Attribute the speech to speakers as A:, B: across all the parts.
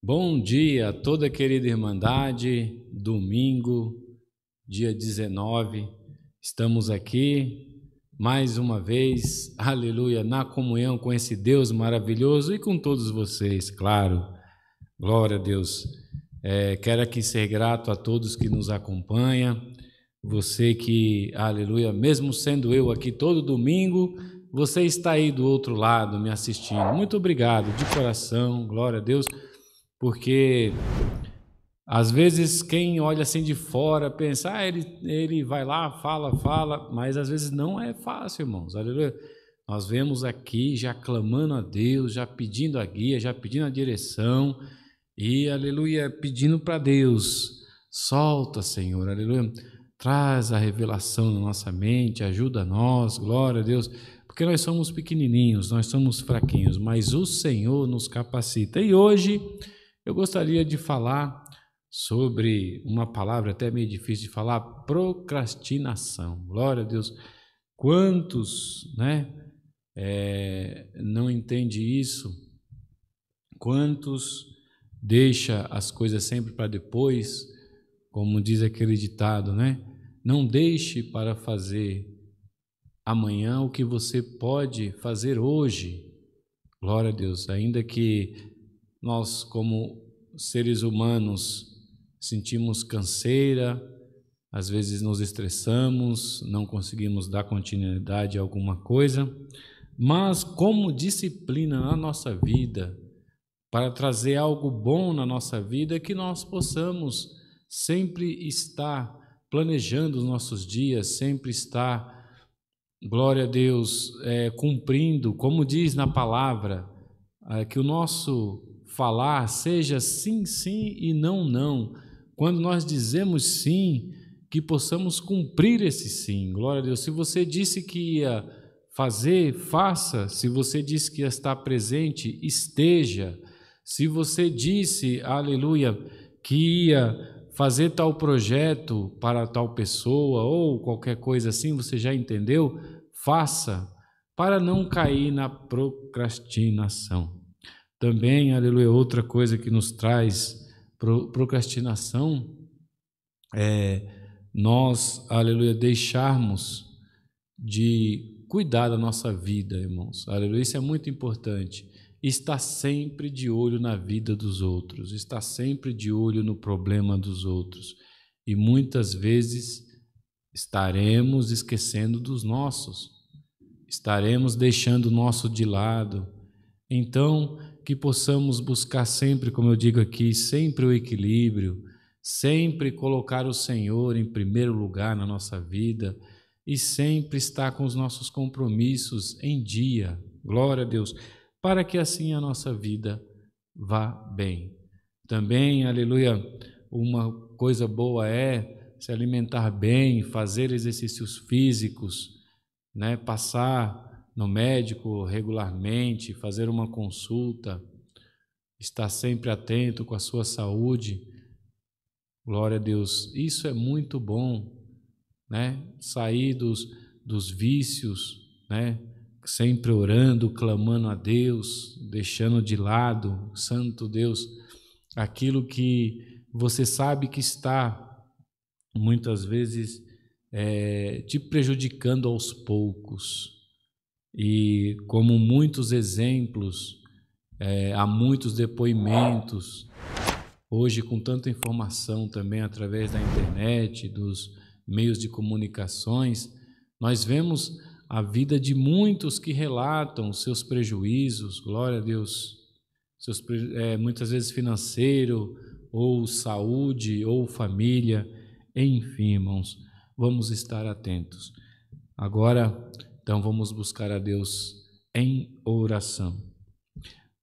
A: Bom dia a toda a querida Irmandade, domingo, dia 19, estamos aqui mais uma vez, aleluia, na comunhão com esse Deus maravilhoso e com todos vocês, claro. Glória a Deus. É, quero aqui ser grato a todos que nos acompanham, você que, aleluia, mesmo sendo eu aqui todo domingo, você está aí do outro lado me assistindo. Muito obrigado, de coração, glória a Deus. Porque às vezes quem olha assim de fora pensa, ah, ele, ele vai lá, fala, fala, mas às vezes não é fácil, irmãos. Aleluia. Nós vemos aqui já clamando a Deus, já pedindo a guia, já pedindo a direção e, aleluia, pedindo para Deus: solta, Senhor, aleluia. Traz a revelação na nossa mente, ajuda nós, glória a Deus, porque nós somos pequenininhos, nós somos fraquinhos, mas o Senhor nos capacita. E hoje. Eu gostaria de falar sobre uma palavra até meio difícil de falar, procrastinação. Glória a Deus. Quantos, né, é, não entende isso? Quantos deixa as coisas sempre para depois, como diz aquele ditado, né? Não deixe para fazer amanhã o que você pode fazer hoje. Glória a Deus. Ainda que nós, como seres humanos, sentimos canseira, às vezes nos estressamos, não conseguimos dar continuidade a alguma coisa, mas como disciplina na nossa vida, para trazer algo bom na nossa vida, que nós possamos sempre estar planejando os nossos dias, sempre estar, glória a Deus, é, cumprindo, como diz na palavra, é, que o nosso falar seja sim, sim e não, não. Quando nós dizemos sim, que possamos cumprir esse sim. Glória a Deus. Se você disse que ia fazer, faça. Se você disse que ia estar presente, esteja. Se você disse, aleluia, que ia fazer tal projeto para tal pessoa ou qualquer coisa assim, você já entendeu? Faça para não cair na procrastinação. Também, aleluia, outra coisa que nos traz procrastinação é nós, aleluia, deixarmos de cuidar da nossa vida, irmãos. Aleluia, isso é muito importante. Está sempre de olho na vida dos outros, está sempre de olho no problema dos outros. E muitas vezes estaremos esquecendo dos nossos, estaremos deixando o nosso de lado. Então, que possamos buscar sempre, como eu digo aqui, sempre o equilíbrio, sempre colocar o Senhor em primeiro lugar na nossa vida e sempre estar com os nossos compromissos em dia. Glória a Deus, para que assim a nossa vida vá bem. Também, aleluia, uma coisa boa é se alimentar bem, fazer exercícios físicos, né, passar no médico regularmente, fazer uma consulta, estar sempre atento com a sua saúde. Glória a Deus. Isso é muito bom, né? Sair dos, dos vícios, né? Sempre orando, clamando a Deus, deixando de lado, Santo Deus, aquilo que você sabe que está muitas vezes é, te prejudicando aos poucos. E como muitos exemplos, é, há muitos depoimentos, hoje com tanta informação também através da internet, dos meios de comunicações, nós vemos a vida de muitos que relatam seus prejuízos, glória a Deus, seus, é, muitas vezes financeiro, ou saúde, ou família, enfim, irmãos, vamos estar atentos. Agora, então vamos buscar a Deus em oração.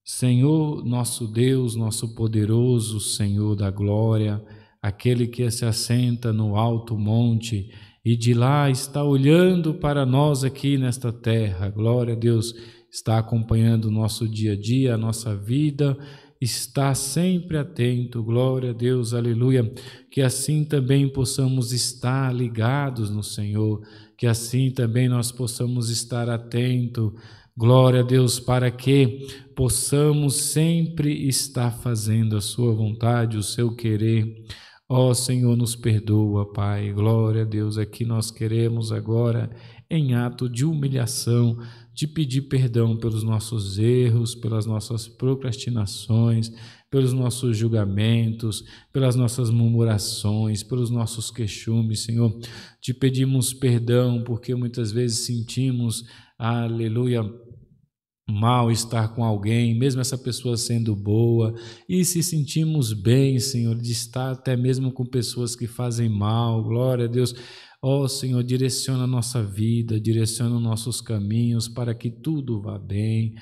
A: Senhor, nosso Deus, nosso poderoso Senhor da glória, aquele que se assenta no alto monte e de lá está olhando para nós aqui nesta terra. Glória a Deus, está acompanhando o nosso dia a dia, a nossa vida, está sempre atento. Glória a Deus, aleluia. Que assim também possamos estar ligados no Senhor que assim também nós possamos estar atento. Glória a Deus, para que possamos sempre estar fazendo a Sua vontade, o seu querer. Ó oh, Senhor, nos perdoa, Pai. Glória a Deus, aqui é nós queremos agora, em ato de humilhação, de pedir perdão pelos nossos erros, pelas nossas procrastinações, pelos nossos julgamentos, pelas nossas murmurações, pelos nossos queixumes, Senhor. Te pedimos perdão porque muitas vezes sentimos, aleluia, mal estar com alguém, mesmo essa pessoa sendo boa, e se sentimos bem, Senhor, de estar até mesmo com pessoas que fazem mal, glória a Deus. Ó oh, Senhor, direciona a nossa vida, direciona os nossos caminhos para que tudo vá bem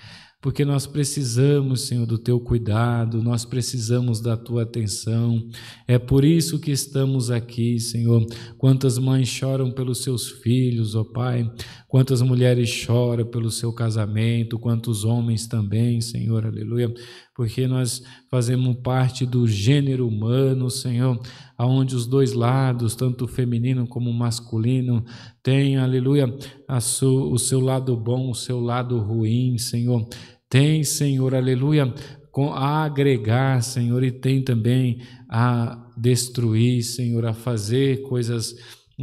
A: porque nós precisamos, Senhor, do teu cuidado, nós precisamos da tua atenção. É por isso que estamos aqui, Senhor. Quantas mães choram pelos seus filhos, ó oh Pai, quantas mulheres choram pelo seu casamento, quantos homens também, Senhor, aleluia, porque nós fazemos parte do gênero humano, Senhor, aonde os dois lados, tanto o feminino como o masculino, têm, aleluia, su o seu lado bom, o seu lado ruim, Senhor. Tem, Senhor, aleluia, a agregar, Senhor, e tem também a destruir, Senhor, a fazer coisas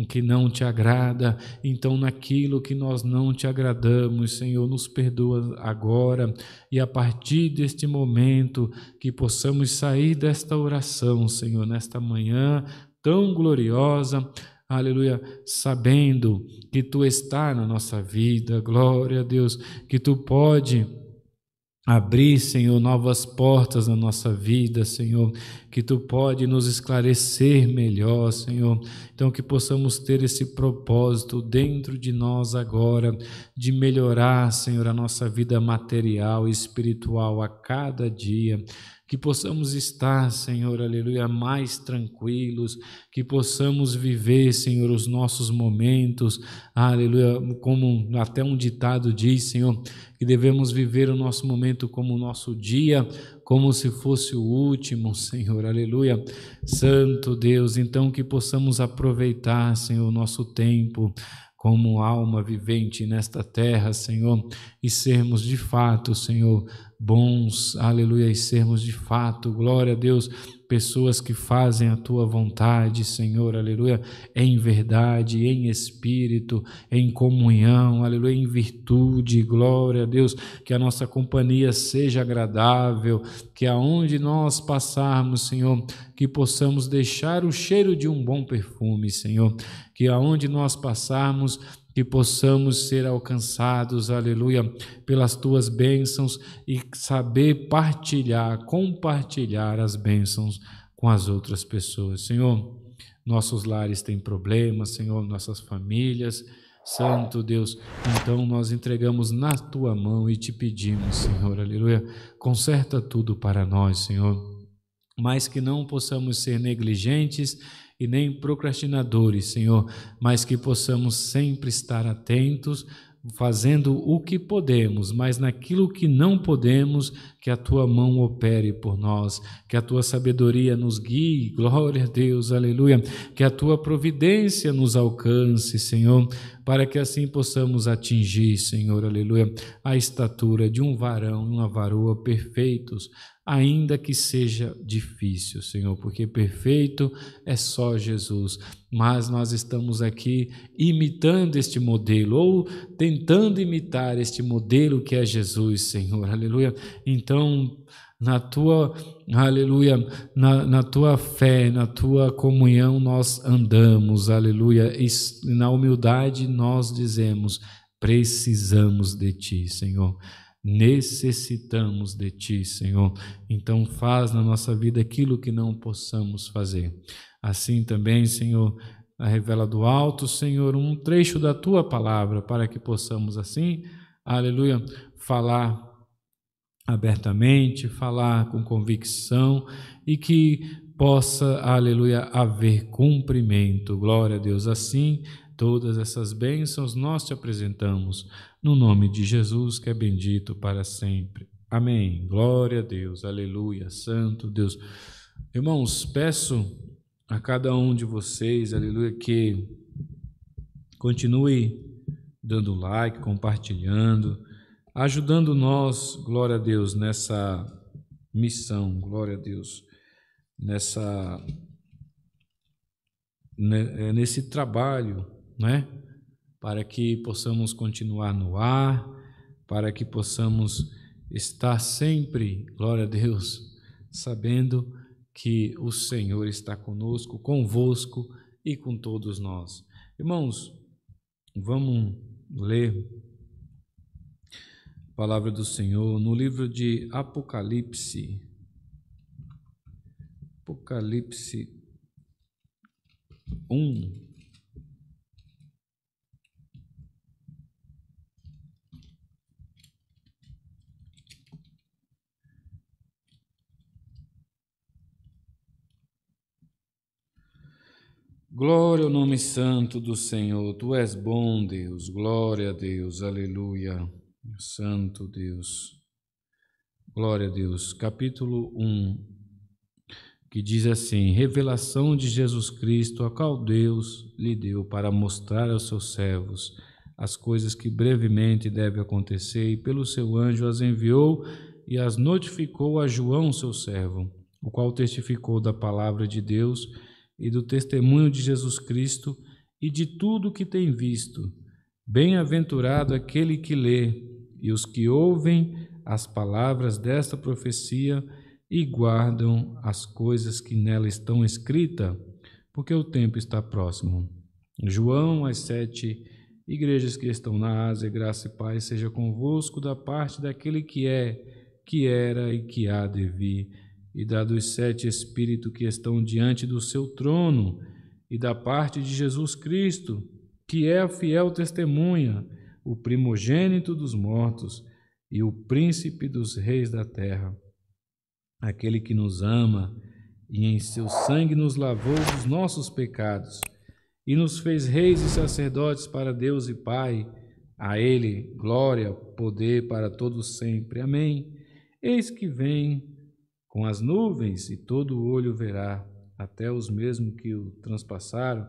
A: que não te agrada. Então, naquilo que nós não te agradamos, Senhor, nos perdoa agora e a partir deste momento que possamos sair desta oração, Senhor, nesta manhã tão gloriosa. Aleluia, sabendo que tu está na nossa vida, glória a Deus, que tu pode abrir, Senhor, novas portas na nossa vida, Senhor, que tu pode nos esclarecer melhor, Senhor. Então que possamos ter esse propósito dentro de nós agora de melhorar, Senhor, a nossa vida material e espiritual a cada dia que possamos estar, Senhor, aleluia, mais tranquilos, que possamos viver, Senhor, os nossos momentos, aleluia, como até um ditado diz, Senhor, que devemos viver o nosso momento como o nosso dia, como se fosse o último, Senhor, aleluia. Santo Deus, então que possamos aproveitar, Senhor, o nosso tempo, como alma vivente nesta terra, Senhor, e sermos de fato, Senhor, bons, aleluia, e sermos de fato, glória a Deus, pessoas que fazem a tua vontade, Senhor, aleluia, em verdade, em espírito, em comunhão, aleluia, em virtude, glória a Deus, que a nossa companhia seja agradável, que aonde nós passarmos, Senhor, que possamos deixar o cheiro de um bom perfume, Senhor, que aonde nós passarmos, que possamos ser alcançados, aleluia, pelas tuas bênçãos e saber partilhar, compartilhar as bênçãos com as outras pessoas. Senhor, nossos lares têm problemas, Senhor, nossas famílias, Santo Deus, então nós entregamos na tua mão e te pedimos, Senhor, aleluia, conserta tudo para nós, Senhor, mas que não possamos ser negligentes e nem procrastinadores, Senhor, mas que possamos sempre estar atentos, fazendo o que podemos, mas naquilo que não podemos, que a tua mão opere por nós, que a tua sabedoria nos guie, glória a Deus, aleluia, que a tua providência nos alcance, Senhor, para que assim possamos atingir, Senhor, aleluia, a estatura de um varão e uma varoa perfeitos, ainda que seja difícil, Senhor, porque perfeito é só Jesus, mas nós estamos aqui imitando este modelo ou tentando imitar este modelo que é Jesus, Senhor, aleluia. Então, então na tua, aleluia, na, na, tua fé, na tua comunhão nós andamos, aleluia, e na humildade nós dizemos: precisamos de ti, Senhor. Necessitamos de ti, Senhor. Então, faz na nossa vida aquilo que não possamos fazer. Assim também, Senhor, revela do alto, Senhor, um trecho da tua palavra para que possamos, assim, aleluia, falar abertamente, falar com convicção e que possa, aleluia, haver cumprimento. Glória a Deus. Assim, todas essas bênçãos nós te apresentamos no nome de Jesus, que é bendito para sempre. Amém. Glória a Deus. Aleluia. Santo Deus. Irmãos, peço a cada um de vocês, aleluia, que continue dando like, compartilhando ajudando nós, glória a Deus, nessa missão, glória a Deus, nessa né, é, nesse trabalho, né? Para que possamos continuar no ar, para que possamos estar sempre, glória a Deus, sabendo que o Senhor está conosco, convosco e com todos nós. Irmãos, vamos ler palavra do Senhor no livro de Apocalipse. Apocalipse 1. Glória ao nome santo do Senhor, tu és bom, Deus, glória a Deus, aleluia. Santo Deus. Glória a Deus. Capítulo 1, que diz assim: Revelação de Jesus Cristo, a qual Deus lhe deu para mostrar aos seus servos as coisas que brevemente devem acontecer, e pelo seu anjo as enviou e as notificou a João, seu servo, o qual testificou da palavra de Deus e do testemunho de Jesus Cristo e de tudo o que tem visto. Bem-aventurado aquele que lê e os que ouvem as palavras desta profecia e guardam as coisas que nela estão escritas, porque o tempo está próximo. João, as sete igrejas que estão na Ásia, graça e paz seja convosco da parte daquele que é, que era e que há de vir, e da dos sete espíritos que estão diante do seu trono, e da parte de Jesus Cristo, que é a fiel testemunha o primogênito dos mortos e o príncipe dos reis da terra, aquele que nos ama e em seu sangue nos lavou dos nossos pecados e nos fez reis e sacerdotes para Deus e Pai. A ele glória, poder para todos sempre. Amém. Eis que vem com as nuvens e todo o olho verá, até os mesmos que o transpassaram,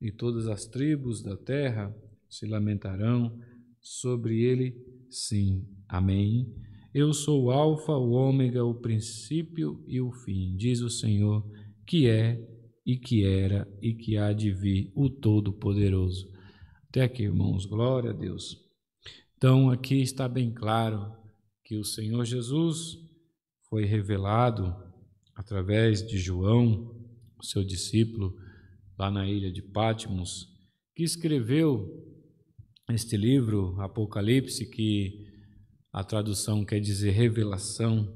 A: e todas as tribos da terra se lamentarão sobre ele, sim. Amém. Eu sou o Alfa, o Ômega, o princípio e o fim, diz o Senhor, que é e que era e que há de vir, o Todo-Poderoso. Até aqui, irmãos, glória a Deus. Então, aqui está bem claro que o Senhor Jesus foi revelado através de João, seu discípulo, lá na ilha de Patmos, que escreveu este livro, Apocalipse, que a tradução quer dizer revelação.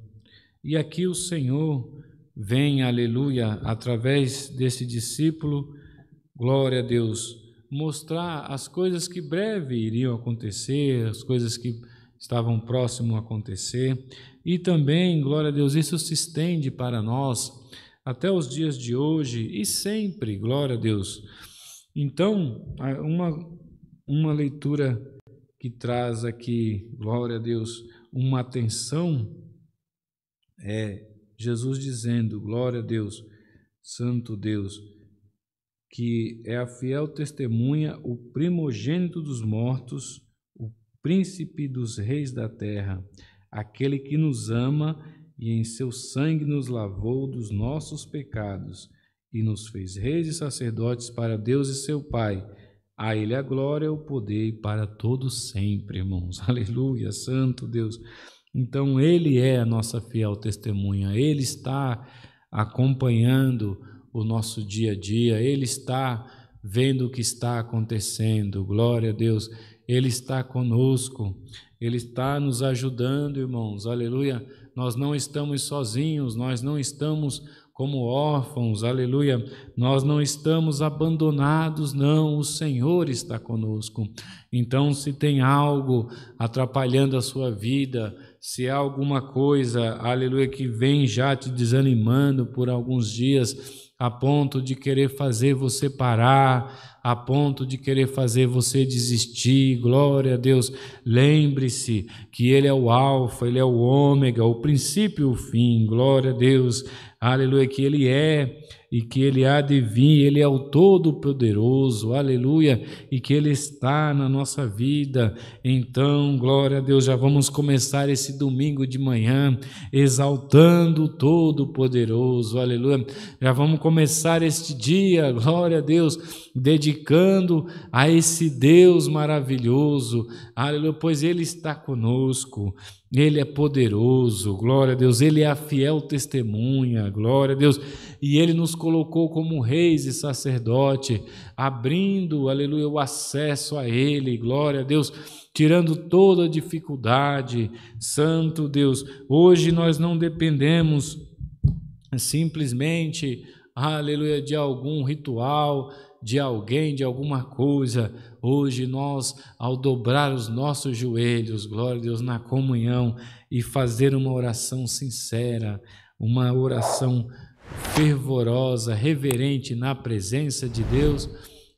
A: E aqui o Senhor vem, aleluia, através desse discípulo, glória a Deus, mostrar as coisas que breve iriam acontecer, as coisas que estavam próximo a acontecer. E também, glória a Deus, isso se estende para nós até os dias de hoje e sempre, glória a Deus. Então, uma uma leitura que traz aqui, glória a Deus, uma atenção é Jesus dizendo, glória a Deus, Santo Deus, que é a fiel testemunha, o primogênito dos mortos, o príncipe dos reis da terra, aquele que nos ama e em seu sangue nos lavou dos nossos pecados e nos fez reis e sacerdotes para Deus e seu Pai. A Ele a glória, o poder para todos sempre, irmãos. Aleluia, Santo Deus. Então, Ele é a nossa fiel testemunha, Ele está acompanhando o nosso dia a dia, Ele está vendo o que está acontecendo, glória a Deus. Ele está conosco, Ele está nos ajudando, irmãos, aleluia. Nós não estamos sozinhos, nós não estamos como órfãos, aleluia, nós não estamos abandonados, não, o Senhor está conosco. Então, se tem algo atrapalhando a sua vida, se há alguma coisa, aleluia, que vem já te desanimando por alguns dias, a ponto de querer fazer você parar, a ponto de querer fazer você desistir. Glória a Deus. Lembre-se que Ele é o Alfa, Ele é o Ômega, o princípio e o fim. Glória a Deus aleluia, que Ele é e que Ele há de vir, Ele é o Todo-Poderoso, aleluia, e que Ele está na nossa vida. Então, glória a Deus, já vamos começar esse domingo de manhã exaltando o Todo-Poderoso, aleluia. Já vamos começar este dia, glória a Deus, dedicando a esse Deus maravilhoso, aleluia, pois Ele está conosco. Ele é poderoso, glória a Deus. Ele é a fiel testemunha, glória a Deus. E ele nos colocou como reis e sacerdote, abrindo, aleluia, o acesso a ele, glória a Deus, tirando toda a dificuldade. Santo Deus, hoje nós não dependemos simplesmente, aleluia, de algum ritual, de alguém, de alguma coisa. Hoje nós, ao dobrar os nossos joelhos, glória a Deus, na comunhão e fazer uma oração sincera, uma oração fervorosa, reverente na presença de Deus,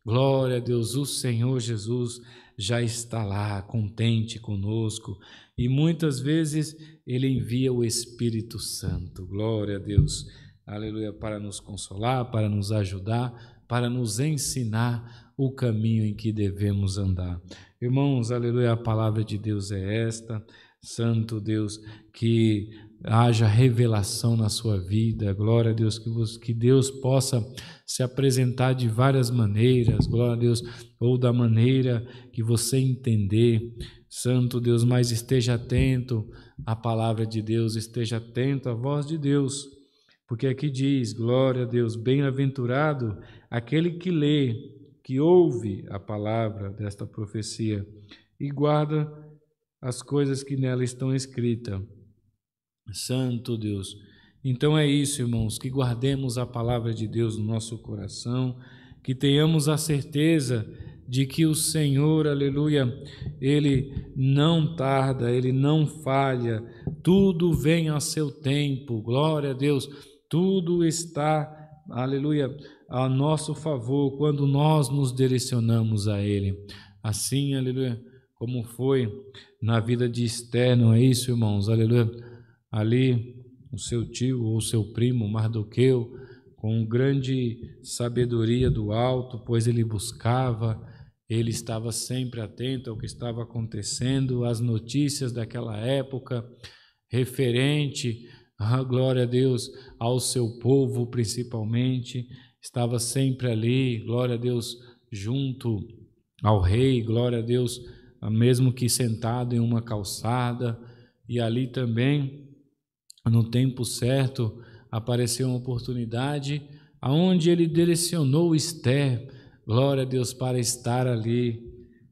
A: glória a Deus, o Senhor Jesus já está lá, contente conosco. E muitas vezes ele envia o Espírito Santo, glória a Deus, aleluia, para nos consolar, para nos ajudar, para nos ensinar o caminho em que devemos andar. Irmãos, aleluia, a palavra de Deus é esta. Santo Deus, que haja revelação na sua vida. Glória a Deus, que, vos, que Deus possa se apresentar de várias maneiras. Glória a Deus, ou da maneira que você entender. Santo Deus, mas esteja atento à palavra de Deus, esteja atento à voz de Deus. Porque aqui diz: glória a Deus, bem-aventurado aquele que lê, que ouve a palavra desta profecia e guarda as coisas que nela estão escritas. Santo Deus. Então é isso, irmãos, que guardemos a palavra de Deus no nosso coração, que tenhamos a certeza de que o Senhor, aleluia, ele não tarda, ele não falha, tudo vem a seu tempo, glória a Deus. Tudo está, aleluia, a nosso favor quando nós nos direcionamos a Ele. Assim, aleluia, como foi na vida de Esther, não é isso, irmãos? Aleluia. Ali, o seu tio ou seu primo, Mardoqueu, com grande sabedoria do alto, pois ele buscava, ele estava sempre atento ao que estava acontecendo, às notícias daquela época, referente glória a Deus, ao seu povo principalmente, estava sempre ali, glória a Deus, junto ao rei, glória a Deus, mesmo que sentado em uma calçada, e ali também, no tempo certo, apareceu uma oportunidade aonde ele direcionou Esther, glória a Deus, para estar ali,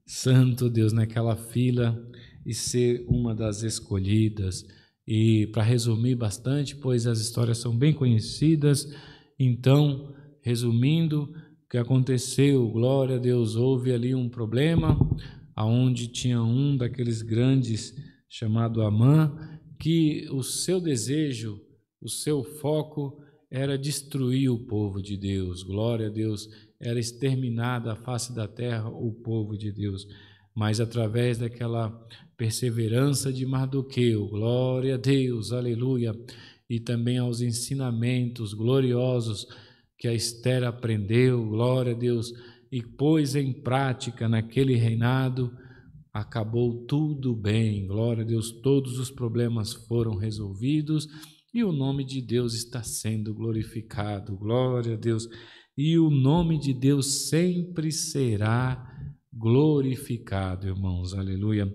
A: santo Deus, naquela fila e ser uma das escolhidas. E para resumir bastante, pois as histórias são bem conhecidas, então, resumindo, o que aconteceu? Glória a Deus, houve ali um problema aonde tinha um daqueles grandes chamado Amã, que o seu desejo, o seu foco era destruir o povo de Deus. Glória a Deus, era exterminar da face da terra o povo de Deus. Mas através daquela perseverança de Mardoqueu, glória a Deus, aleluia, e também aos ensinamentos gloriosos que a Esther aprendeu, glória a Deus, e pôs em prática naquele reinado, acabou tudo bem, glória a Deus, todos os problemas foram resolvidos e o nome de Deus está sendo glorificado, glória a Deus, e o nome de Deus sempre será glorificado, irmãos, aleluia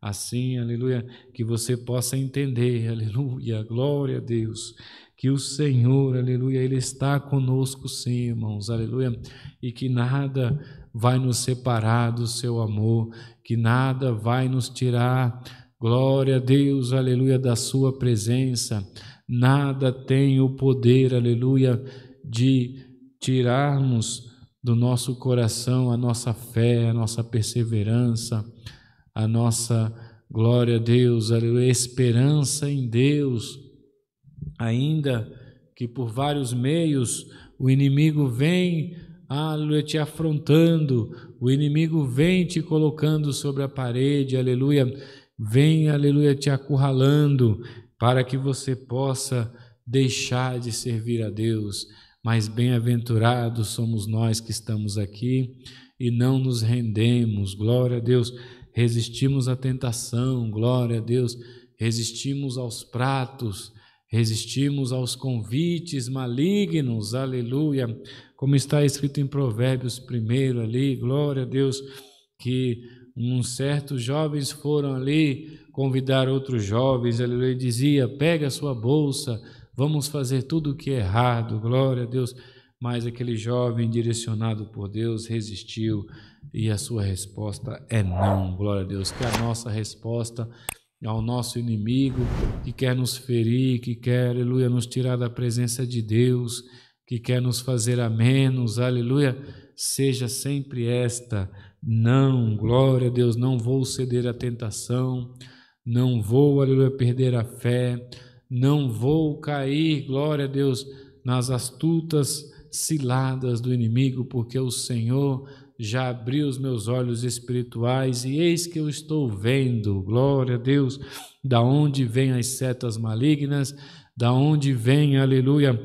A: assim, aleluia, que você possa entender, aleluia, glória a Deus, que o Senhor, aleluia, Ele está conosco sim, irmãos, aleluia, e que nada vai nos separar do seu amor, que nada vai nos tirar, glória a Deus, aleluia, da sua presença, nada tem o poder, aleluia, de tirarmos do nosso coração a nossa fé, a nossa perseverança, a nossa glória a Deus, aleluia, esperança em Deus, ainda que por vários meios o inimigo vem, aleluia, te afrontando, o inimigo vem te colocando sobre a parede, aleluia, vem, aleluia, te acurralando, para que você possa deixar de servir a Deus. Mas bem-aventurados somos nós que estamos aqui e não nos rendemos, glória a Deus resistimos à tentação, glória a Deus, resistimos aos pratos, resistimos aos convites malignos, aleluia, como está escrito em Provérbios primeiro ali, glória a Deus, que uns certos jovens foram ali convidar outros jovens, aleluia, e dizia, pega a sua bolsa, vamos fazer tudo o que é errado, glória a Deus, mas aquele jovem direcionado por Deus resistiu, e a sua resposta é não. Glória a Deus. Que a nossa resposta ao nosso inimigo que quer nos ferir, que quer, aleluia, nos tirar da presença de Deus, que quer nos fazer a menos, aleluia, seja sempre esta: não, glória a Deus, não vou ceder à tentação, não vou, aleluia, perder a fé, não vou cair, glória a Deus, nas astutas ciladas do inimigo, porque o Senhor já abri os meus olhos espirituais e eis que eu estou vendo, glória a Deus, da onde vêm as setas malignas, da onde vêm, aleluia,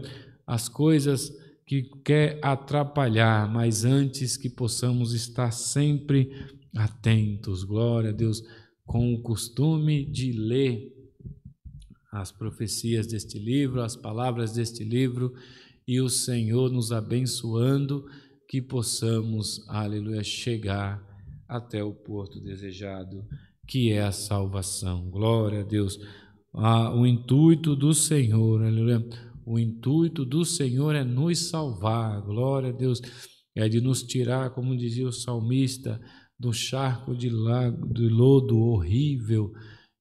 A: as coisas que quer atrapalhar, mas antes que possamos estar sempre atentos, glória a Deus, com o costume de ler as profecias deste livro, as palavras deste livro, e o Senhor nos abençoando que possamos, aleluia, chegar até o porto desejado, que é a salvação. Glória a Deus. Ah, o intuito do Senhor, aleluia. O intuito do Senhor é nos salvar, glória a Deus, é de nos tirar, como dizia o salmista, do charco de, lago, de lodo horrível,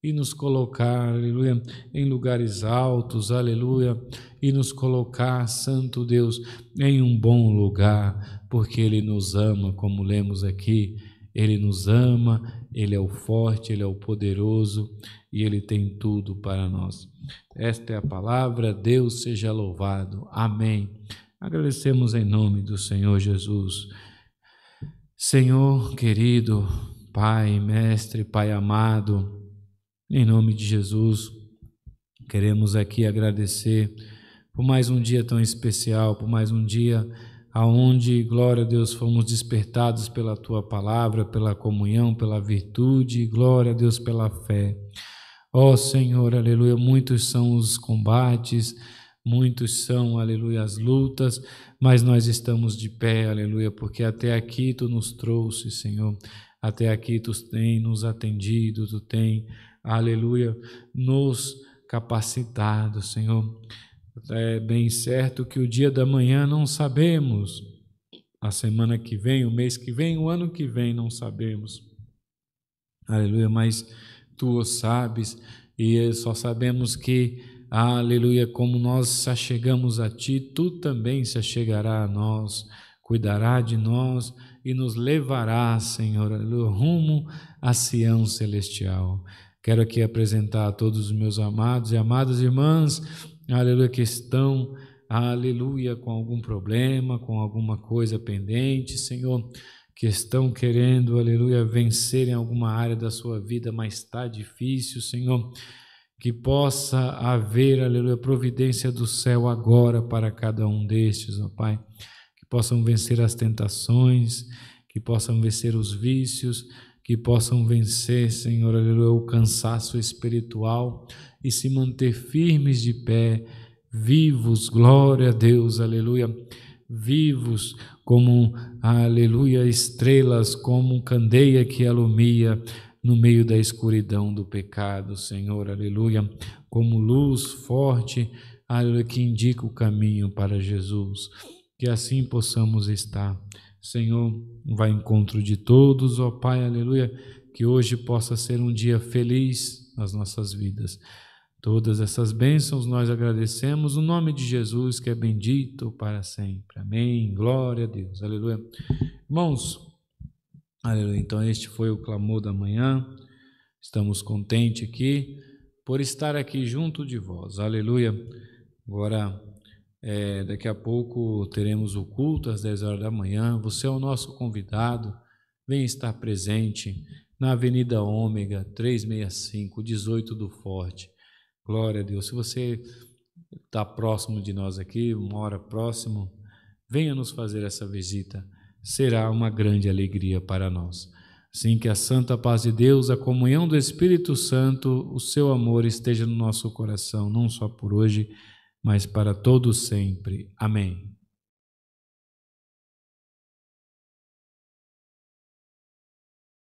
A: e nos colocar, aleluia, em lugares altos, aleluia, e nos colocar, Santo Deus, em um bom lugar, porque Ele nos ama, como lemos aqui, Ele nos ama, Ele é o forte, Ele é o poderoso e Ele tem tudo para nós. Esta é a palavra, Deus seja louvado. Amém. Agradecemos em nome do Senhor Jesus. Senhor querido, Pai, Mestre, Pai amado, em nome de Jesus, queremos aqui agradecer por mais um dia tão especial, por mais um dia aonde, glória a Deus, fomos despertados pela tua palavra, pela comunhão, pela virtude, glória a Deus pela fé. Ó oh, Senhor, aleluia, muitos são os combates, muitos são, aleluia, as lutas, mas nós estamos de pé, aleluia, porque até aqui tu nos trouxe, Senhor. Até aqui tu tem nos atendido, tu tem aleluia, nos capacitado, Senhor. É bem certo que o dia da manhã não sabemos, a semana que vem, o mês que vem, o ano que vem, não sabemos, aleluia, mas tu o sabes e só sabemos que, aleluia, como nós se achegamos a ti, tu também se chegará a nós, cuidará de nós e nos levará, Senhor, aleluia, rumo a Sião celestial. Quero aqui apresentar a todos os meus amados e amadas irmãs, aleluia, que estão, aleluia, com algum problema, com alguma coisa pendente, Senhor, que estão querendo, aleluia, vencer em alguma área da sua vida, mas está difícil, Senhor. Que possa haver, aleluia, providência do céu agora para cada um destes, ó Pai. Que possam vencer as tentações, que possam vencer os vícios, que possam vencer, Senhor, aleluia, o cansaço espiritual e se manter firmes de pé, vivos, glória a Deus, aleluia, vivos como, aleluia, estrelas, como candeia que alumia no meio da escuridão do pecado, Senhor, aleluia, como luz forte, aleluia, que indica o caminho para Jesus, que assim possamos estar Senhor, vai em encontro de todos, ó Pai, aleluia, que hoje possa ser um dia feliz nas nossas vidas. Todas essas bênçãos nós agradecemos, o nome de Jesus que é bendito para sempre. Amém. Glória a Deus. Aleluia. Irmãos, aleluia. Então, este foi o clamor da manhã. Estamos contentes aqui por estar aqui junto de vós. Aleluia. Agora é, daqui a pouco teremos o culto às 10 horas da manhã. Você é o nosso convidado. Venha estar presente na Avenida Ômega 365, 18 do Forte. Glória a Deus. Se você está próximo de nós aqui, mora próximo, venha nos fazer essa visita. Será uma grande alegria para nós. Assim que a santa paz de Deus, a comunhão do Espírito Santo, o seu amor esteja no nosso coração, não só por hoje, mas para todos sempre. Amém.